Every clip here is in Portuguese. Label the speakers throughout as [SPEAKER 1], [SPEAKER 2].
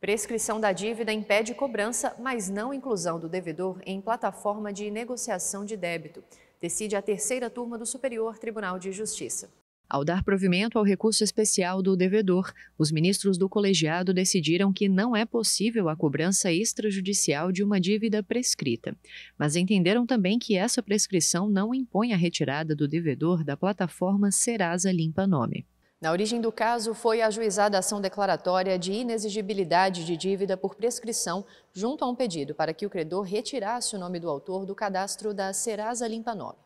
[SPEAKER 1] Prescrição da dívida impede cobrança, mas não inclusão do devedor em plataforma de negociação de débito, decide a terceira turma do Superior Tribunal de Justiça. Ao dar provimento ao recurso especial do devedor, os ministros do colegiado decidiram que não é possível a cobrança extrajudicial de uma dívida prescrita, mas entenderam também que essa prescrição não impõe a retirada do devedor da plataforma Serasa Limpa Nome. Na origem do caso, foi ajuizada a ação declaratória de inexigibilidade de dívida por prescrição, junto a um pedido para que o credor retirasse o nome do autor do cadastro da Serasa Limpa Nome.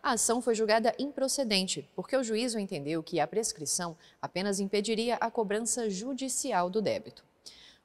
[SPEAKER 1] A ação foi julgada improcedente, porque o juízo entendeu que a prescrição apenas impediria a cobrança judicial do débito.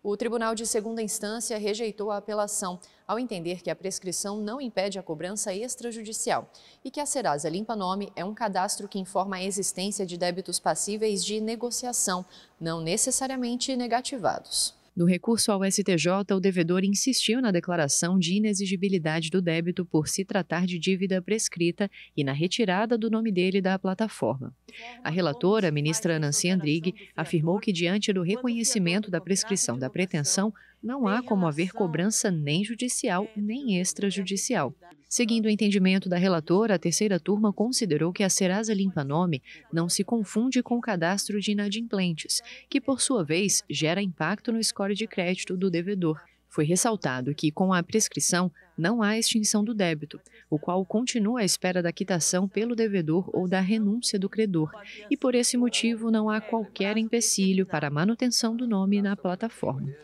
[SPEAKER 1] O Tribunal de Segunda Instância rejeitou a apelação, ao entender que a prescrição não impede a cobrança extrajudicial e que a Serasa Limpa Nome é um cadastro que informa a existência de débitos passíveis de negociação, não necessariamente negativados. No recurso ao STJ, o devedor insistiu na declaração de inexigibilidade do débito por se tratar de dívida prescrita e na retirada do nome dele da plataforma. A relatora, a ministra Nancy Andrighi, afirmou que, diante do reconhecimento da prescrição da pretensão, não há como haver cobrança nem judicial nem extrajudicial. Seguindo o entendimento da relatora, a terceira turma considerou que a Serasa Limpa Nome não se confunde com o cadastro de inadimplentes, que, por sua vez, gera impacto no score de crédito do devedor. Foi ressaltado que, com a prescrição, não há extinção do débito, o qual continua à espera da quitação pelo devedor ou da renúncia do credor, e por esse motivo não há qualquer empecilho para a manutenção do nome na plataforma.